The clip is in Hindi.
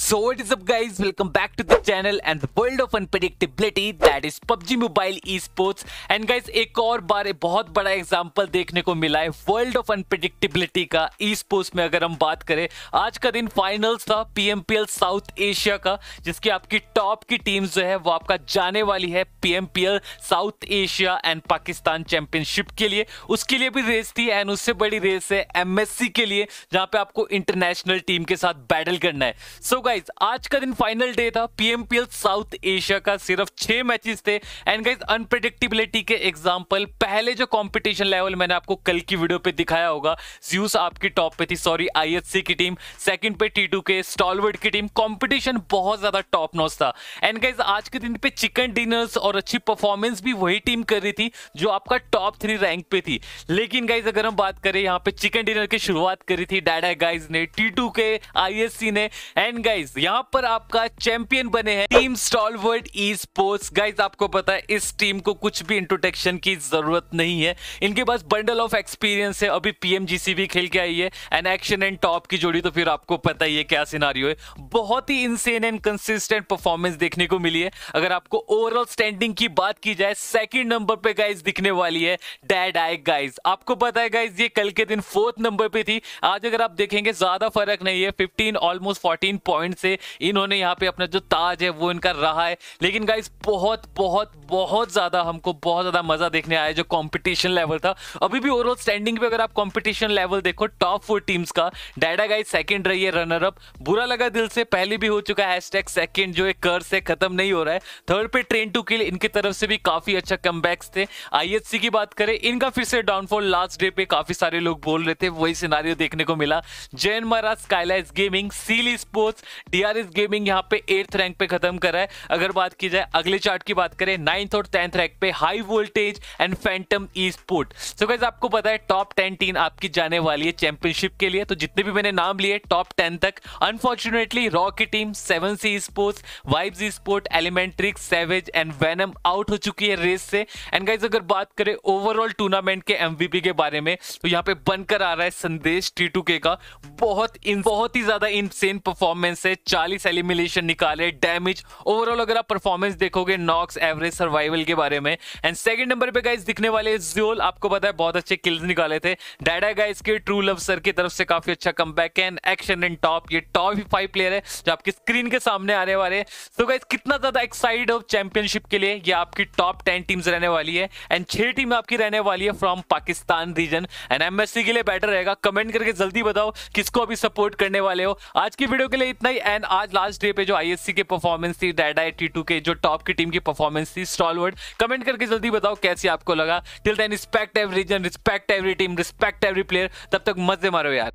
So what is up guys welcome back to the channel and the world of unpredictability that is PUBG Mobile Esports and guys एक और बार एक बहुत बड़ा एग्जांपल देखने को मिला है वर्ल्ड ऑफ अनप्रेडिक्टेबिलिटी का esports में अगर हम बात करें आज का दिन फाइनल्स था PMPL साउथ एशिया का जिसकी आपकी टॉप की टीम जो है वो आपका जाने वाली है PMPL South Asia and Pakistan championship के लिए उसके लिए भी रेस थी एंड उससे बड़ी रेस है MSC के लिए जहाँ पे आपको इंटरनेशनल टीम के साथ बैटल करना है सो so, गाइज आज का दिन फाइनल डे था पीएमपीएल साउथ एशिया का सिर्फ छह मैचेस थे एंड गाइज अनप्रिडिक्टेबिलिटी के एग्जाम्पल पहले जो कंपटीशन लेवल मैंने आपको कल की वीडियो पे दिखाया होगा ज्यूस आपकी टॉप पे थी सॉरी आईएससी की टीम सेकंड पे टी टू के स्टॉलवर्ड की टीम कंपटीशन बहुत ज्यादा टॉप नॉस था एंड गाइज आज के दिन पे चिकन डिनर्स और अच्छी परफॉर्मेंस भी वही टीम कर रही थी जो आपका टॉप थ्री रैंक पे थी लेकिन गाइज अगर हम बात करें यहाँ पे चिकन डिनर की शुरुआत करी थी डाडा गाइज ने टी के आई ने एंड गाइज गाइज यहाँ पर आपका चैंपियन बने हैं team Stalwart esports guys आपको पता है इस टीम को कुछ भी इंट्रोटेक्शन की जरूरत नहीं है इनके पास बंडल ऑफ एक्सपीरियंस है अभी पीएमजीसी भी खेल के आई है एंड एक्शन एंड टॉप की जोड़ी तो फिर आपको पता ही है क्या सिनारियो है बहुत ही इंसेन एंड कंसिस्टेंट परफॉर्मेंस देखने को मिली है अगर आपको ओवरऑल स्टैंडिंग की बात की जाए सेकेंड नंबर पर गाइज दिखने वाली है डैड आई गाइज आपको पता है गाइज ये कल के दिन फोर्थ नंबर पर थी आज अगर आप देखेंगे ज्यादा फर्क नहीं है fifteen almost fourteen point point से इन्होंने यहाँ पे अपना जो ताज है वो इनका रहा है लेकिन गाइज बहुत बहुत बहुत ज़्यादा हमको बहुत ज़्यादा मज़ा देखने आया जो कॉम्पिटिशन लेवल था अभी भी ओवरऑल स्टैंडिंग पे अगर आप कॉम्पिटिशन लेवल देखो टॉप फोर टीम्स का डायडा गाइज सेकेंड रही है रनर अप बुरा लगा दिल से पहले भी हो चुका है हैश सेकेंड जो एक कर्स है खत्म नहीं हो रहा है थर्ड पे ट्रेन टू किल इनकी तरफ से भी काफी अच्छा कम थे आई की बात करें इनका फिर से डाउनफॉल लास्ट डे पे काफी सारे लोग बोल रहे थे वही सिनारियो देखने को मिला जैन महाराज स्काईलाइज गेमिंग सीली स्पोर्ट्स डीआरएस गेमिंग यहाँ पे एट्थ रैंक पे खत्म कर रहा है अगर बात की जाए अगले चार्ट की बात करें नाइन्थ और टेंथ रैंक पे high voltage and phantom e sport so guys आपको पता है टॉप टेन टीम आपकी जाने वाली है चैंपियनशिप के लिए तो जितने भी मैंने नाम लिए टॉप टेन तक अनफॉर्चुनेटली रॉ की team seven sea sports vibe e sport एलिमेंट्रिक सेवेज एंड वैनम आउट हो चुकी है रेस से एंड गाइज अगर बात करें ओवरऑल टूर्नामेंट के एमवीपी के बारे में तो यहाँ पे बनकर आ रहा है संदेश टी का बहुत इन, बहुत ही ज्यादा इनसेन परफॉर्मेंस है से 40 एलिमिनेशन निकाले डैमेज ओवरऑल अगर आप परफॉर्मेंस देखोगे नॉक्स एवरेज सर्वाइवल के बारे में एंड सेकंड नंबर पे गाइस दिखने वाले जियोल आपको पता है बहुत अच्छे किल्स निकाले थे डाडा गाइस के ट्रू लव सर की तरफ से काफी अच्छा come back and action and top ये टॉप फाइव प्लेयर है जो आपकी स्क्रीन के सामने आने वाले हैं तो गाइस कितना ज्यादा एक्साइटेड ऑफ चैंपियनशिप के लिए ये आपकी टॉप टेन टीम्स रहने वाली है एंड छह टीम आपकी रहने वाली है from Pakistan region and MSC के लिए बेटर रहेगा कमेंट करके जल्दी बताओ किसको अभी सपोर्ट करने वाले हो आज की वीडियो के लिए इतना इतना ही एंड आज लास्ट डे पे जो आईएससी के परफॉर्मेंस थी डेडा टी टू के जो टॉप की टीम की परफॉर्मेंस थी स्टॉलवर्ड कमेंट करके जल्दी बताओ कैसी आपको लगा till then respect every region respect every team respect every player तब तक मजे मारो यार